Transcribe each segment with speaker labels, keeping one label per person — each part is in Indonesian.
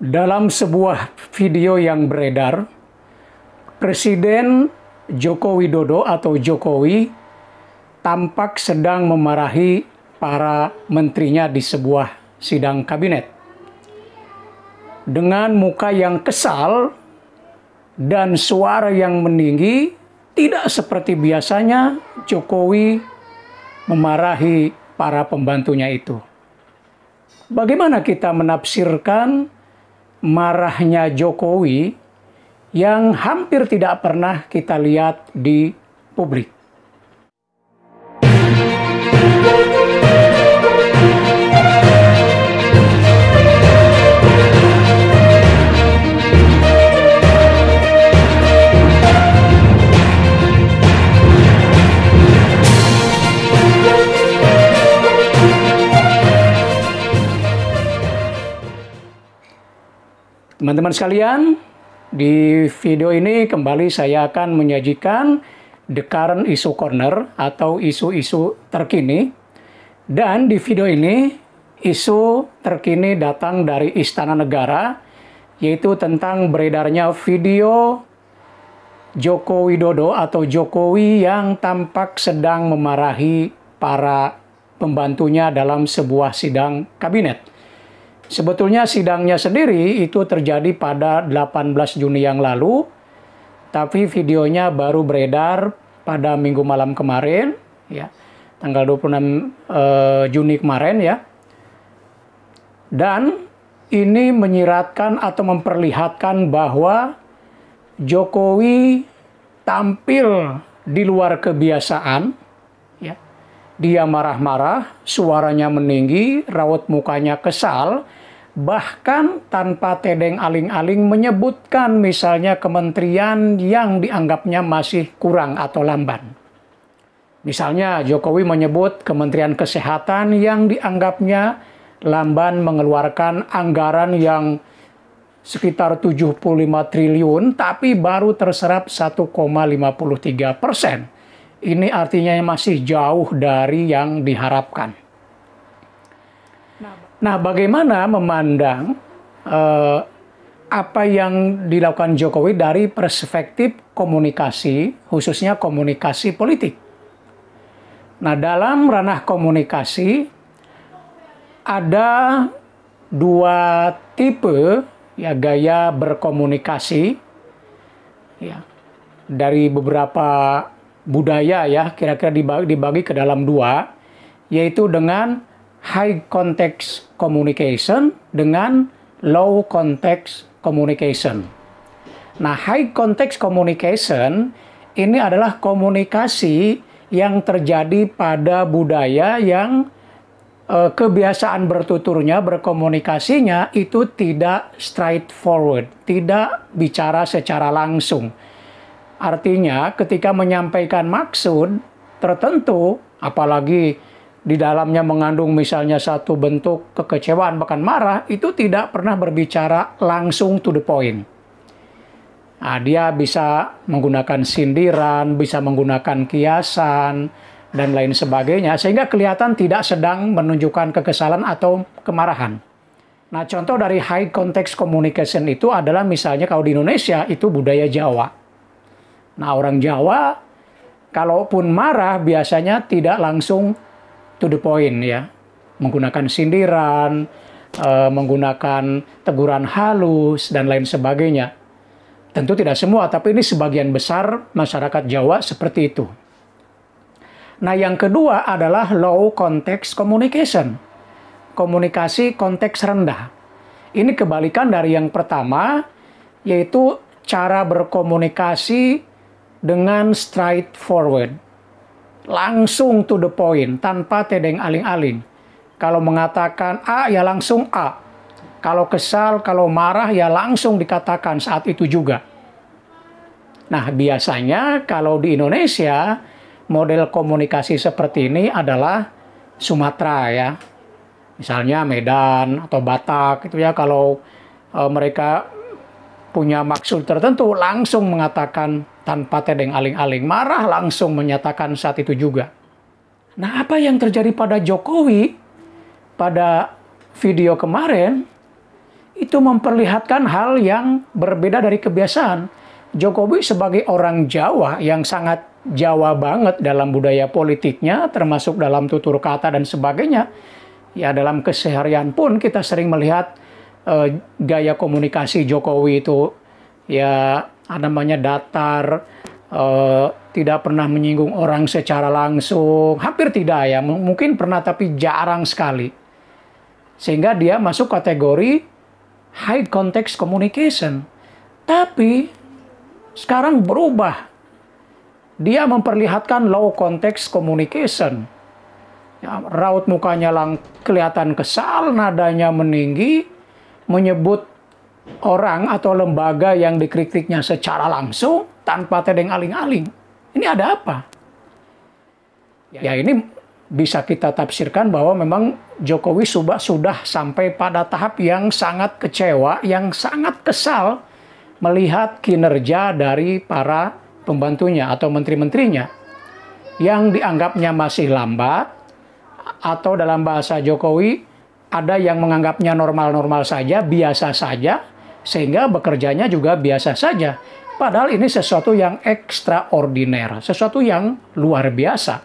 Speaker 1: Dalam sebuah video yang beredar, Presiden Joko Widodo atau Jokowi tampak sedang memarahi para menterinya di sebuah sidang kabinet. Dengan muka yang kesal dan suara yang meninggi, tidak seperti biasanya Jokowi memarahi para pembantunya itu. Bagaimana kita menafsirkan marahnya Jokowi yang hampir tidak pernah kita lihat di publik. Teman-teman sekalian, di video ini kembali saya akan menyajikan The Current Issue Corner atau isu-isu terkini. Dan di video ini, isu terkini datang dari Istana Negara, yaitu tentang beredarnya video Joko Widodo atau Jokowi yang tampak sedang memarahi para pembantunya dalam sebuah sidang kabinet. Sebetulnya sidangnya sendiri itu terjadi pada 18 Juni yang lalu, tapi videonya baru beredar pada minggu malam kemarin, ya, tanggal 26 eh, Juni kemarin ya. Dan ini menyiratkan atau memperlihatkan bahwa Jokowi tampil di luar kebiasaan, ya. Dia marah-marah, suaranya meninggi, raut mukanya kesal, bahkan tanpa tedeng aling-aling menyebutkan misalnya kementerian yang dianggapnya masih kurang atau lamban. Misalnya Jokowi menyebut Kementerian Kesehatan yang dianggapnya lamban mengeluarkan anggaran yang sekitar 75 triliun tapi baru terserap 1,53 persen. Ini artinya masih jauh dari yang diharapkan. Nah, bagaimana memandang uh, apa yang dilakukan Jokowi dari perspektif komunikasi, khususnya komunikasi politik? Nah, dalam ranah komunikasi ada dua tipe ya gaya berkomunikasi ya dari beberapa budaya ya kira-kira dibagi, dibagi ke dalam dua yaitu dengan high context communication dengan low context communication. Nah, high context communication ini adalah komunikasi yang terjadi pada budaya yang eh, kebiasaan bertuturnya, berkomunikasinya itu tidak straightforward, tidak bicara secara langsung. Artinya, ketika menyampaikan maksud tertentu, apalagi di dalamnya mengandung misalnya satu bentuk kekecewaan bahkan marah itu tidak pernah berbicara langsung to the point. Nah, dia bisa menggunakan sindiran, bisa menggunakan kiasan dan lain sebagainya sehingga kelihatan tidak sedang menunjukkan kekesalan atau kemarahan. Nah, contoh dari high context communication itu adalah misalnya kalau di Indonesia itu budaya Jawa. Nah, orang Jawa kalaupun marah biasanya tidak langsung to the point ya, menggunakan sindiran, e, menggunakan teguran halus dan lain sebagainya. Tentu tidak semua, tapi ini sebagian besar masyarakat Jawa seperti itu. Nah, yang kedua adalah low context communication. Komunikasi konteks rendah. Ini kebalikan dari yang pertama, yaitu cara berkomunikasi dengan straightforward langsung to the point tanpa tedeng aling-aling. Kalau mengatakan A ya langsung A. Kalau kesal, kalau marah ya langsung dikatakan saat itu juga. Nah, biasanya kalau di Indonesia model komunikasi seperti ini adalah Sumatera ya. Misalnya Medan atau Batak itu ya kalau e, mereka punya maksud tertentu langsung mengatakan tanpa tedeng aling-aling marah langsung menyatakan saat itu juga. Nah, apa yang terjadi pada Jokowi pada video kemarin itu memperlihatkan hal yang berbeda dari kebiasaan. Jokowi sebagai orang Jawa yang sangat Jawa banget dalam budaya politiknya, termasuk dalam tutur kata dan sebagainya. Ya dalam keseharian pun kita sering melihat uh, gaya komunikasi Jokowi itu ya namanya datar, uh, tidak pernah menyinggung orang secara langsung, hampir tidak ya, M mungkin pernah tapi jarang sekali. Sehingga dia masuk kategori high context communication. Tapi sekarang berubah. Dia memperlihatkan low context communication. Ya, raut mukanya lang kelihatan kesal, nadanya meninggi, menyebut orang atau lembaga yang dikritiknya secara langsung tanpa tedeng aling-aling. Ini ada apa? Ya ini bisa kita tafsirkan bahwa memang Jokowi sudah, sudah sampai pada tahap yang sangat kecewa, yang sangat kesal melihat kinerja dari para pembantunya atau menteri-menterinya yang dianggapnya masih lambat atau dalam bahasa Jokowi ada yang menganggapnya normal-normal saja, biasa saja, sehingga bekerjanya juga biasa saja. Padahal ini sesuatu yang ekstraordiner, sesuatu yang luar biasa.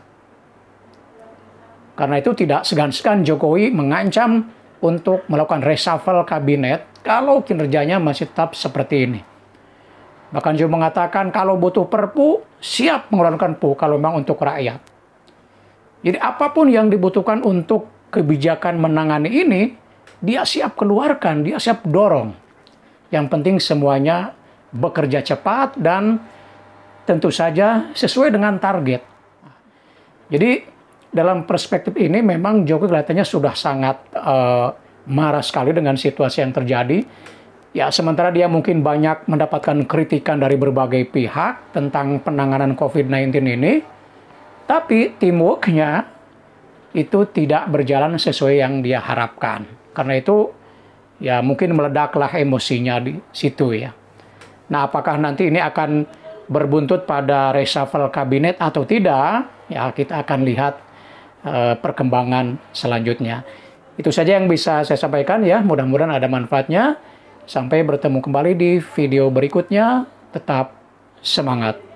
Speaker 1: Karena itu tidak segan-segan Jokowi mengancam untuk melakukan reshuffle kabinet kalau kinerjanya masih tetap seperti ini. Bahkan Jokowi mengatakan kalau butuh perpu, siap mengeluarkan perpu kalau memang untuk rakyat. Jadi apapun yang dibutuhkan untuk kebijakan menangani ini dia siap keluarkan, dia siap dorong. Yang penting semuanya bekerja cepat dan tentu saja sesuai dengan target. Jadi dalam perspektif ini memang Jokowi kelihatannya sudah sangat uh, marah sekali dengan situasi yang terjadi. Ya sementara dia mungkin banyak mendapatkan kritikan dari berbagai pihak tentang penanganan COVID-19 ini, tapi timuknya itu tidak berjalan sesuai yang dia harapkan. Karena itu ya mungkin meledaklah emosinya di situ ya. Nah, apakah nanti ini akan berbuntut pada reshuffle kabinet atau tidak? Ya, kita akan lihat e, perkembangan selanjutnya. Itu saja yang bisa saya sampaikan ya. Mudah-mudahan ada manfaatnya. Sampai bertemu kembali di video berikutnya. Tetap semangat.